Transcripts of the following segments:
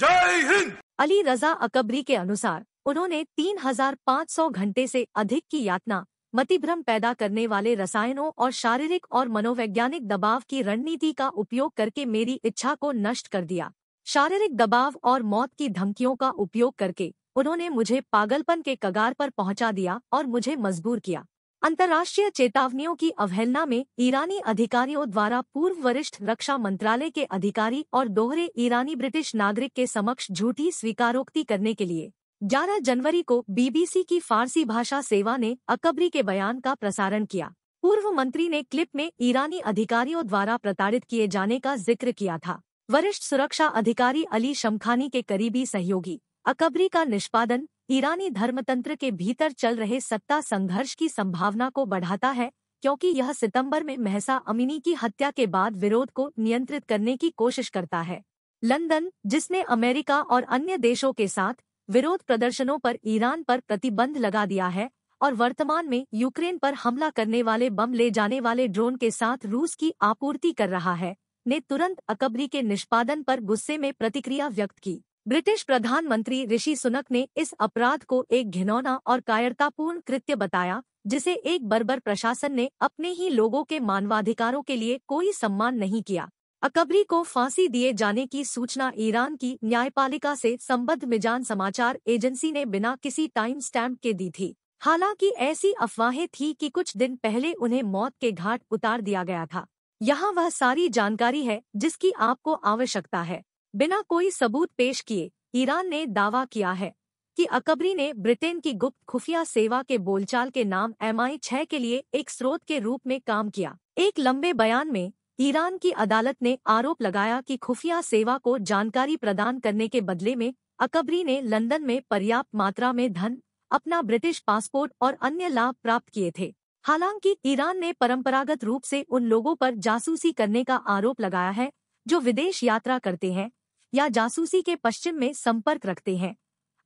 जय हिंद अली रजा अकबरी के अनुसार उन्होंने 3,500 घंटे से अधिक की यातना मतिभ्रम पैदा करने वाले रसायनों और शारीरिक और मनोवैज्ञानिक दबाव की रणनीति का उपयोग करके मेरी इच्छा को नष्ट कर दिया शारीरिक दबाव और मौत की धमकियों का उपयोग करके उन्होंने मुझे पागलपन के कगार पर पहुंचा दिया और मुझे मजबूर किया अंतर्राष्ट्रीय चेतावनियों की अवहेलना में ईरानी अधिकारियों द्वारा पूर्व वरिष्ठ रक्षा मंत्रालय के अधिकारी और दोहरे ईरानी ब्रिटिश नागरिक के समक्ष झूठी स्वीकारोक्ति करने के लिए 11 जनवरी को बीबीसी की फारसी भाषा सेवा ने अकबरी के बयान का प्रसारण किया पूर्व मंत्री ने क्लिप में ईरानी अधिकारियों द्वारा प्रताड़ित किए जाने का जिक्र किया था वरिष्ठ सुरक्षा अधिकारी अली शमखानी के करीबी सहयोगी अकबरी का निष्पादन ईरानी धर्मतंत्र के भीतर चल रहे सत्ता संघर्ष की संभावना को बढ़ाता है क्योंकि यह सितंबर में महसा अमीनी की हत्या के बाद विरोध को नियंत्रित करने की कोशिश करता है लंदन जिसने अमेरिका और अन्य देशों के साथ विरोध प्रदर्शनों पर ईरान पर प्रतिबंध लगा दिया है और वर्तमान में यूक्रेन पर हमला करने वाले बम ले जाने वाले ड्रोन के साथ रूस की आपूर्ति कर रहा है ने तुरंत अकबरी के निष्पादन पर गुस्से में प्रतिक्रिया व्यक्त की ब्रिटिश प्रधानमंत्री ऋषि सुनक ने इस अपराध को एक घिनौना और कायरतापूर्ण कृत्य बताया जिसे एक बर्बर प्रशासन ने अपने ही लोगों के मानवाधिकारों के लिए कोई सम्मान नहीं किया अकबरी को फांसी दिए जाने की सूचना ईरान की न्यायपालिका से संबद्ध मिजान समाचार एजेंसी ने बिना किसी टाइम स्टैम्प के दी थी हालांकि ऐसी अफवाहें थी कि कुछ दिन पहले उन्हें मौत के घाट उतार दिया गया था यहाँ वह सारी जानकारी है जिसकी आपको आवश्यकता है बिना कोई सबूत पेश किए ईरान ने दावा किया है कि अकबरी ने ब्रिटेन की गुप्त खुफिया सेवा के बोलचाल के नाम एम आई छह के लिए एक स्रोत के रूप में काम किया एक लंबे बयान में ईरान की अदालत ने आरोप लगाया कि खुफिया सेवा को जानकारी प्रदान करने के बदले में अकबरी ने लंदन में पर्याप्त मात्रा में धन अपना ब्रिटिश पासपोर्ट और अन्य लाभ प्राप्त किए थे हालांकि ईरान ने परंपरागत रूप से उन लोगों पर जासूसी करने का आरोप लगाया है जो विदेश यात्रा करते हैं या जासूसी के पश्चिम में संपर्क रखते हैं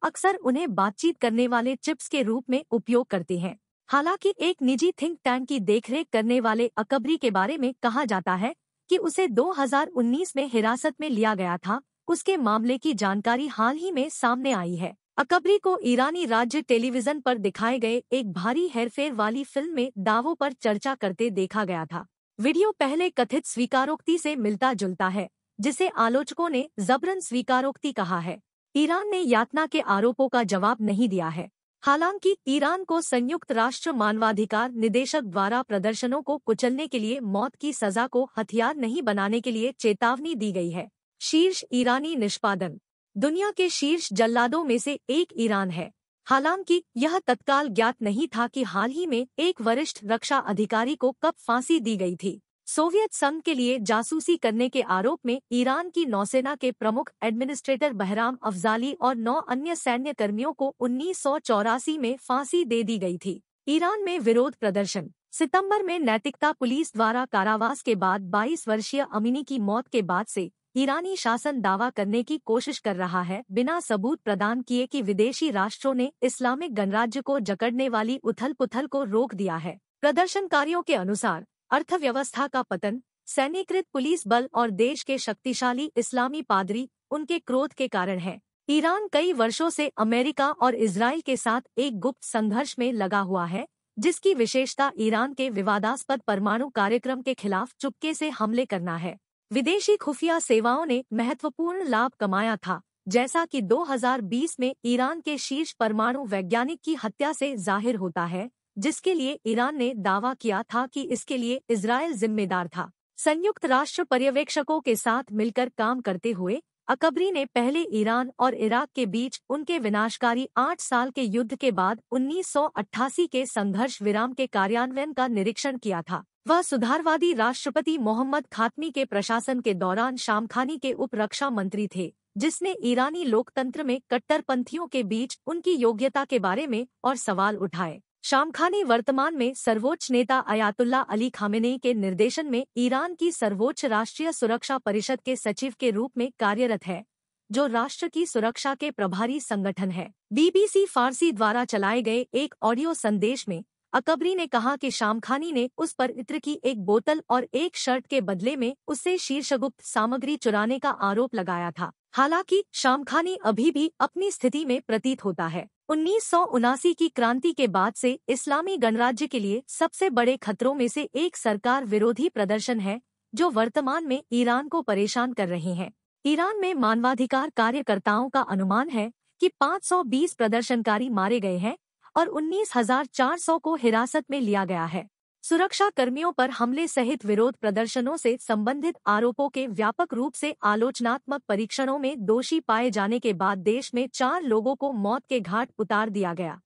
अक्सर उन्हें बातचीत करने वाले चिप्स के रूप में उपयोग करते हैं हालांकि एक निजी थिंक टैंक की देखरेख करने वाले अकबरी के बारे में कहा जाता है कि उसे 2019 में हिरासत में लिया गया था उसके मामले की जानकारी हाल ही में सामने आई है अकबरी को ईरानी राज्य टेलीविजन पर दिखाए गए एक भारी हेरफेर वाली फिल्म में दावों पर चर्चा करते देखा गया था वीडियो पहले कथित स्वीकारोक्ति से मिलता जुलता है जिसे आलोचकों ने जबरन स्वीकारोक्ति कहा है ईरान ने यातना के आरोपों का जवाब नहीं दिया है हालांकि ईरान को संयुक्त राष्ट्र मानवाधिकार निदेशक द्वारा प्रदर्शनों को कुचलने के लिए मौत की सजा को हथियार नहीं बनाने के लिए चेतावनी दी गई है शीर्ष ईरानी निष्पादन दुनिया के शीर्ष जल्लादों में से एक ईरान है हालांकि यह तत्काल ज्ञात नहीं था कि हाल ही में एक वरिष्ठ रक्षा अधिकारी को कब फांसी दी गई थी सोवियत संघ के लिए जासूसी करने के आरोप में ईरान की नौसेना के प्रमुख एडमिनिस्ट्रेटर बहराम अफजाली और नौ अन्य सैन्य कर्मियों को उन्नीस में फांसी दे दी गई थी ईरान में विरोध प्रदर्शन सितंबर में नैतिकता पुलिस द्वारा कारावास के बाद 22 वर्षीय अमीनी की मौत के बाद से ईरानी शासन दावा करने की कोशिश कर रहा है बिना सबूत प्रदान किए कि विदेशी राष्ट्रों ने इस्लामिक गणराज्य को जकड़ने वाली उथल पुथल को रोक दिया है प्रदर्शनकारियों के अनुसार अर्थव्यवस्था का पतन सैन्यकृत पुलिस बल और देश के शक्तिशाली इस्लामी पादरी उनके क्रोध के कारण है ईरान कई वर्षों से अमेरिका और इसराइल के साथ एक गुप्त संघर्ष में लगा हुआ है जिसकी विशेषता ईरान के विवादास्पद परमाणु कार्यक्रम के खिलाफ चुपके से हमले करना है विदेशी खुफिया सेवाओं ने महत्वपूर्ण लाभ कमाया था जैसा कि 2020 में ईरान के शीर्ष परमाणु वैज्ञानिक की हत्या से जाहिर होता है जिसके लिए ईरान ने दावा किया था कि इसके लिए इसराइल जिम्मेदार था संयुक्त राष्ट्र पर्यवेक्षकों के साथ मिलकर काम करते हुए अकबरी ने पहले ईरान और इराक के बीच उनके विनाशकारी आठ साल के युद्ध के बाद 1988 के संघर्ष विराम के कार्यान्वयन का निरीक्षण किया था वह सुधारवादी राष्ट्रपति मोहम्मद खातमी के प्रशासन के दौरान शामखानी के उप रक्षा मंत्री थे जिसने ईरानी लोकतंत्र में कट्टरपंथियों के बीच उनकी योग्यता के बारे में और सवाल उठाए शामखानी वर्तमान में सर्वोच्च नेता अयातुल्ला अली खामेनेई के निर्देशन में ईरान की सर्वोच्च राष्ट्रीय सुरक्षा परिषद के सचिव के रूप में कार्यरत है जो राष्ट्र की सुरक्षा के प्रभारी संगठन है बीबीसी फारसी द्वारा चलाए गए एक ऑडियो संदेश में अकबरी ने कहा कि शामखानी ने उस पर इत्र की एक बोतल और एक शर्ट के बदले में उससे शीर्षगुप्त सामग्री चुराने का आरोप लगाया था हालांकि शामखानी अभी भी अपनी स्थिति में प्रतीत होता है उन्नीस की क्रांति के बाद से इस्लामी गणराज्य के लिए सबसे बड़े खतरों में से एक सरकार विरोधी प्रदर्शन है जो वर्तमान में ईरान को परेशान कर रहे हैं ईरान में मानवाधिकार कार्यकर्ताओं का अनुमान है कि 520 प्रदर्शनकारी मारे गए हैं और 19,400 को हिरासत में लिया गया है सुरक्षा कर्मियों पर हमले सहित विरोध प्रदर्शनों से संबंधित आरोपों के व्यापक रूप से आलोचनात्मक परीक्षणों में दोषी पाए जाने के बाद देश में चार लोगों को मौत के घाट उतार दिया गया